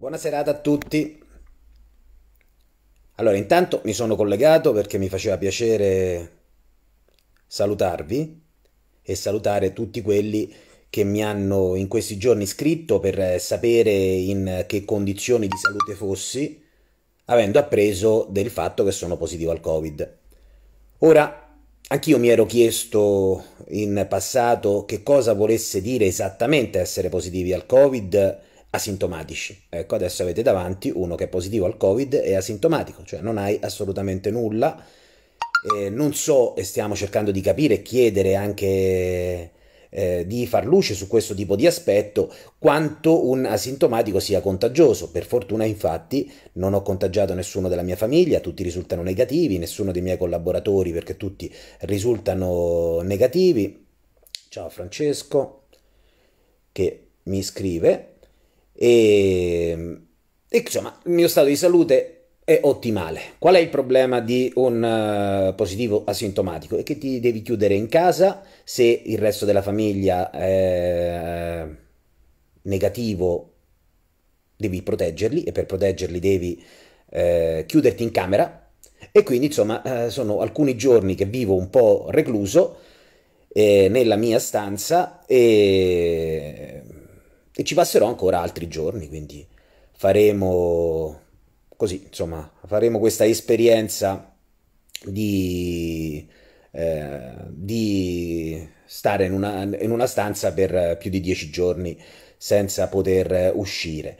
Buona serata a tutti. Allora, intanto mi sono collegato perché mi faceva piacere salutarvi e salutare tutti quelli che mi hanno in questi giorni scritto per sapere in che condizioni di salute fossi, avendo appreso del fatto che sono positivo al Covid. Ora, anch'io mi ero chiesto in passato che cosa volesse dire esattamente essere positivi al Covid asintomatici. Ecco, adesso avete davanti uno che è positivo al Covid e asintomatico, cioè non hai assolutamente nulla. Eh, non so, e stiamo cercando di capire e chiedere anche eh, di far luce su questo tipo di aspetto, quanto un asintomatico sia contagioso. Per fortuna, infatti, non ho contagiato nessuno della mia famiglia, tutti risultano negativi, nessuno dei miei collaboratori perché tutti risultano negativi. Ciao Francesco che mi scrive e, ehm, e insomma il mio stato di salute è ottimale. Qual è il problema di un uh, positivo asintomatico? È che ti devi chiudere in casa se il resto della famiglia è eh, negativo, devi proteggerli e per proteggerli devi eh, chiuderti in camera e quindi insomma eh, sono alcuni giorni che vivo un po' recluso eh, nella mia stanza e e ci passerò ancora altri giorni, quindi faremo così, insomma, faremo questa esperienza di, eh, di stare in una, in una stanza per più di dieci giorni senza poter uscire.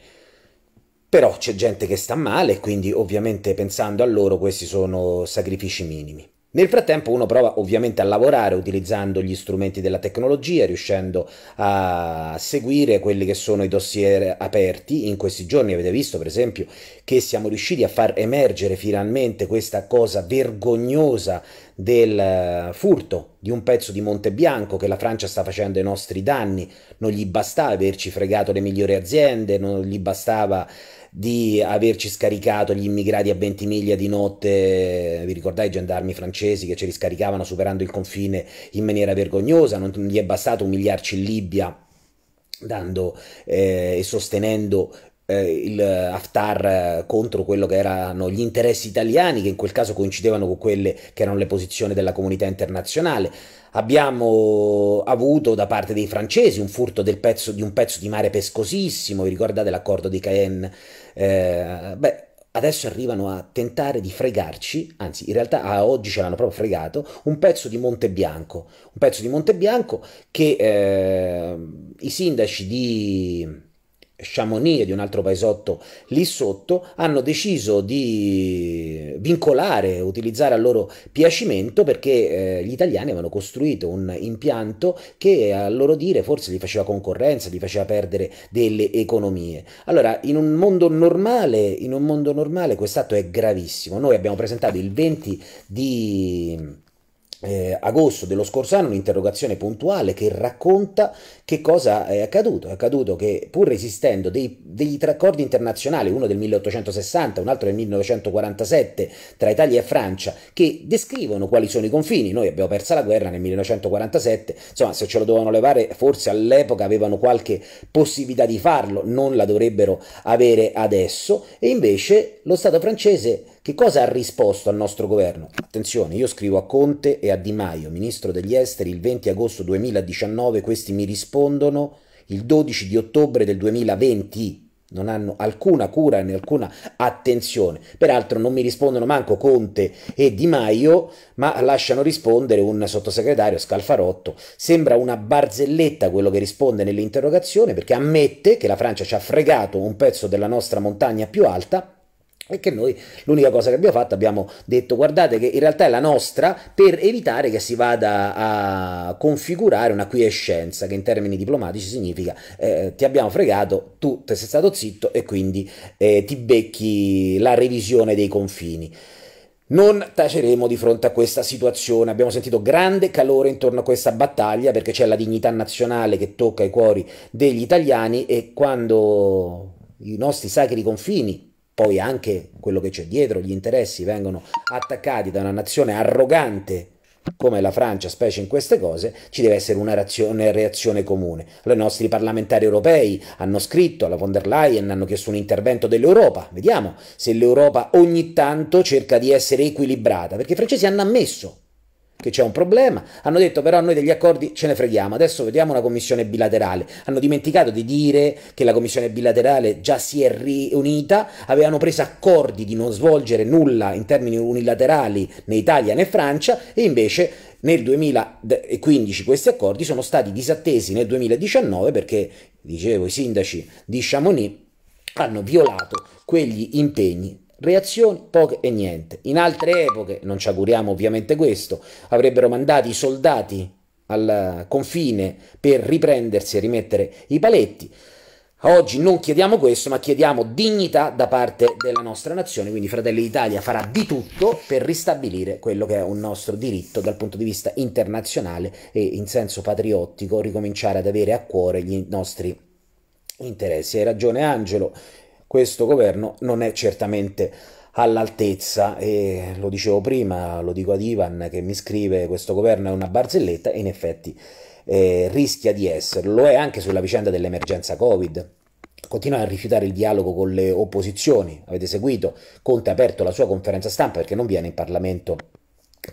Però c'è gente che sta male, quindi ovviamente pensando a loro questi sono sacrifici minimi. Nel frattempo uno prova ovviamente a lavorare utilizzando gli strumenti della tecnologia, riuscendo a seguire quelli che sono i dossier aperti. In questi giorni avete visto per esempio che siamo riusciti a far emergere finalmente questa cosa vergognosa del eh, furto di un pezzo di Monte Bianco che la Francia sta facendo ai nostri danni, non gli bastava averci fregato le migliori aziende, non gli bastava di averci scaricato gli immigrati a 20 miglia di notte, vi ricordate i gendarmi francesi che ce li scaricavano superando il confine in maniera vergognosa, non gli è bastato umiliarci in Libia dando eh, e sostenendo eh, il Haftar eh, contro quello che erano gli interessi italiani, che in quel caso coincidevano con quelle che erano le posizioni della comunità internazionale. Abbiamo avuto da parte dei francesi un furto pezzo, di un pezzo di mare pescosissimo, vi ricordate l'accordo di Cayenne? Eh, beh, adesso arrivano a tentare di fregarci, anzi in realtà a oggi ce l'hanno proprio fregato, un pezzo di Monte Bianco, un pezzo di Monte Bianco che eh, i sindaci di Chamonix e di un altro paesotto lì sotto, hanno deciso di vincolare, utilizzare a loro piacimento perché eh, gli italiani avevano costruito un impianto che a loro dire forse li faceva concorrenza, li faceva perdere delle economie. Allora, in un mondo normale, in un mondo normale quest'atto è gravissimo. Noi abbiamo presentato il 20 di eh, agosto dello scorso anno un'interrogazione puntuale che racconta che cosa è accaduto. È accaduto che pur esistendo dei, degli accordi internazionali, uno del 1860, un altro del 1947 tra Italia e Francia, che descrivono quali sono i confini. Noi abbiamo perso la guerra nel 1947, insomma se ce lo dovevano levare forse all'epoca avevano qualche possibilità di farlo, non la dovrebbero avere adesso e invece lo Stato francese che cosa ha risposto al nostro governo? Attenzione, io scrivo a Conte e a Di Maio, ministro degli esteri, il 20 agosto 2019, questi mi rispondono il 12 di ottobre del 2020. Non hanno alcuna cura né alcuna attenzione. Peraltro non mi rispondono manco Conte e Di Maio, ma lasciano rispondere un sottosegretario Scalfarotto. Sembra una barzelletta quello che risponde nell'interrogazione perché ammette che la Francia ci ha fregato un pezzo della nostra montagna più alta, e che noi l'unica cosa che abbiamo fatto abbiamo detto guardate che in realtà è la nostra per evitare che si vada a configurare una quiescenza che in termini diplomatici significa eh, ti abbiamo fregato tu sei stato zitto e quindi eh, ti becchi la revisione dei confini non taceremo di fronte a questa situazione, abbiamo sentito grande calore intorno a questa battaglia perché c'è la dignità nazionale che tocca i cuori degli italiani e quando i nostri sacri confini poi anche quello che c'è dietro, gli interessi vengono attaccati da una nazione arrogante come la Francia, specie in queste cose, ci deve essere una reazione, reazione comune. Allora, I nostri parlamentari europei hanno scritto alla von der Leyen, hanno chiesto un intervento dell'Europa. Vediamo se l'Europa ogni tanto cerca di essere equilibrata, perché i francesi hanno ammesso che c'è un problema, hanno detto però noi degli accordi ce ne freghiamo, adesso vediamo una commissione bilaterale, hanno dimenticato di dire che la commissione bilaterale già si è riunita, avevano preso accordi di non svolgere nulla in termini unilaterali né Italia né Francia e invece nel 2015 questi accordi sono stati disattesi nel 2019 perché, dicevo, i sindaci di Chamonix hanno violato quegli impegni Reazioni poche e niente. In altre epoche, non ci auguriamo ovviamente questo, avrebbero mandato i soldati al confine per riprendersi e rimettere i paletti. Oggi non chiediamo questo, ma chiediamo dignità da parte della nostra nazione, quindi Fratelli d'Italia farà di tutto per ristabilire quello che è un nostro diritto dal punto di vista internazionale e in senso patriottico ricominciare ad avere a cuore i nostri interessi. Hai ragione Angelo, questo governo non è certamente all'altezza e lo dicevo prima, lo dico ad Ivan che mi scrive questo governo è una barzelletta e in effetti eh, rischia di esserlo, lo è anche sulla vicenda dell'emergenza Covid. Continua a rifiutare il dialogo con le opposizioni, avete seguito, Conte ha aperto la sua conferenza stampa perché non viene in Parlamento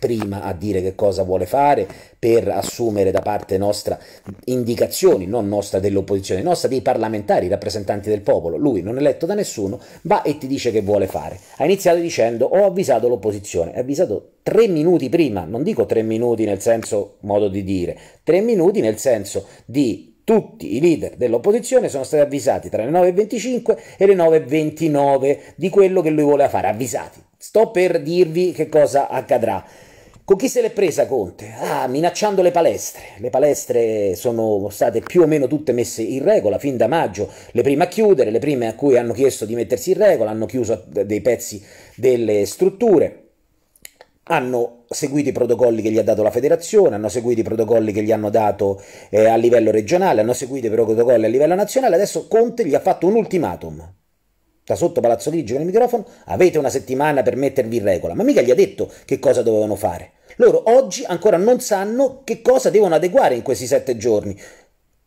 prima a dire che cosa vuole fare per assumere da parte nostra indicazioni, non nostra dell'opposizione, nostra dei parlamentari, rappresentanti del popolo. Lui non è eletto da nessuno, va e ti dice che vuole fare. Ha iniziato dicendo ho avvisato l'opposizione, ha avvisato tre minuti prima, non dico tre minuti nel senso modo di dire, tre minuti nel senso di tutti i leader dell'opposizione sono stati avvisati tra le 9.25 e le 9.29 di quello che lui voleva fare, avvisati. Sto per dirvi che cosa accadrà. Con chi se l'è presa Conte? Ah, minacciando le palestre. Le palestre sono state più o meno tutte messe in regola fin da maggio, le prime a chiudere, le prime a cui hanno chiesto di mettersi in regola, hanno chiuso dei pezzi delle strutture, hanno seguito i protocolli che gli ha dato la federazione, hanno seguito i protocolli che gli hanno dato eh, a livello regionale, hanno seguito i protocolli a livello nazionale, adesso Conte gli ha fatto un ultimatum da sotto Palazzo Chigi con il microfono, avete una settimana per mettervi in regola, ma mica gli ha detto che cosa dovevano fare. Loro oggi ancora non sanno che cosa devono adeguare in questi sette giorni.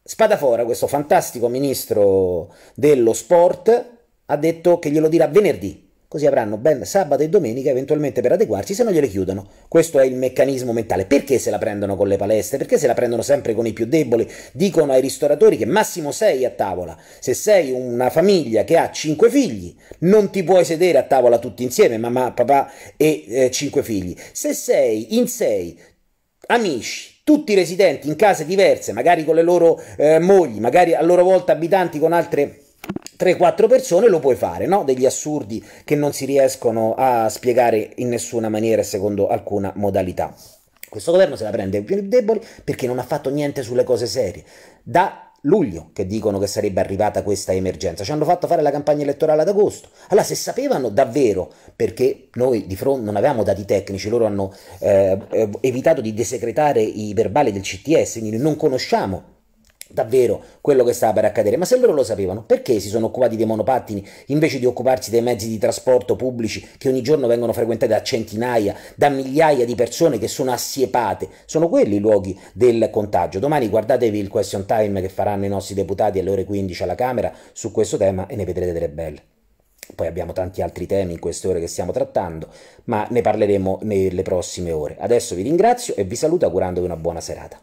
Spadafora, questo fantastico ministro dello sport, ha detto che glielo dirà venerdì, Così avranno ben sabato e domenica eventualmente per adeguarsi, se non gliele chiudono. Questo è il meccanismo mentale. Perché se la prendono con le palestre? Perché se la prendono sempre con i più deboli? Dicono ai ristoratori che massimo sei a tavola. Se sei una famiglia che ha cinque figli, non ti puoi sedere a tavola tutti insieme, mamma, papà e eh, cinque figli. Se sei in sei amici, tutti residenti in case diverse, magari con le loro eh, mogli, magari a loro volta abitanti con altre 3-4 persone lo puoi fare, no? Degli assurdi che non si riescono a spiegare in nessuna maniera e secondo alcuna modalità. Questo governo se la prende più deboli perché non ha fatto niente sulle cose serie. Da luglio che dicono che sarebbe arrivata questa emergenza. Ci hanno fatto fare la campagna elettorale ad agosto. Allora, se sapevano davvero, perché noi di fronte non avevamo dati tecnici, loro hanno eh, eh evitato di desecretare i verbali del CTS, quindi non conosciamo davvero quello che stava per accadere, ma se loro lo sapevano, perché si sono occupati dei monopattini invece di occuparsi dei mezzi di trasporto pubblici che ogni giorno vengono frequentati da centinaia, da migliaia di persone che sono assiepate? Sono quelli i luoghi del contagio. Domani guardatevi il question time che faranno i nostri deputati alle ore 15 alla Camera su questo tema e ne vedrete delle belle. Poi abbiamo tanti altri temi in queste ore che stiamo trattando, ma ne parleremo nelle prossime ore. Adesso vi ringrazio e vi saluto augurandovi una buona serata.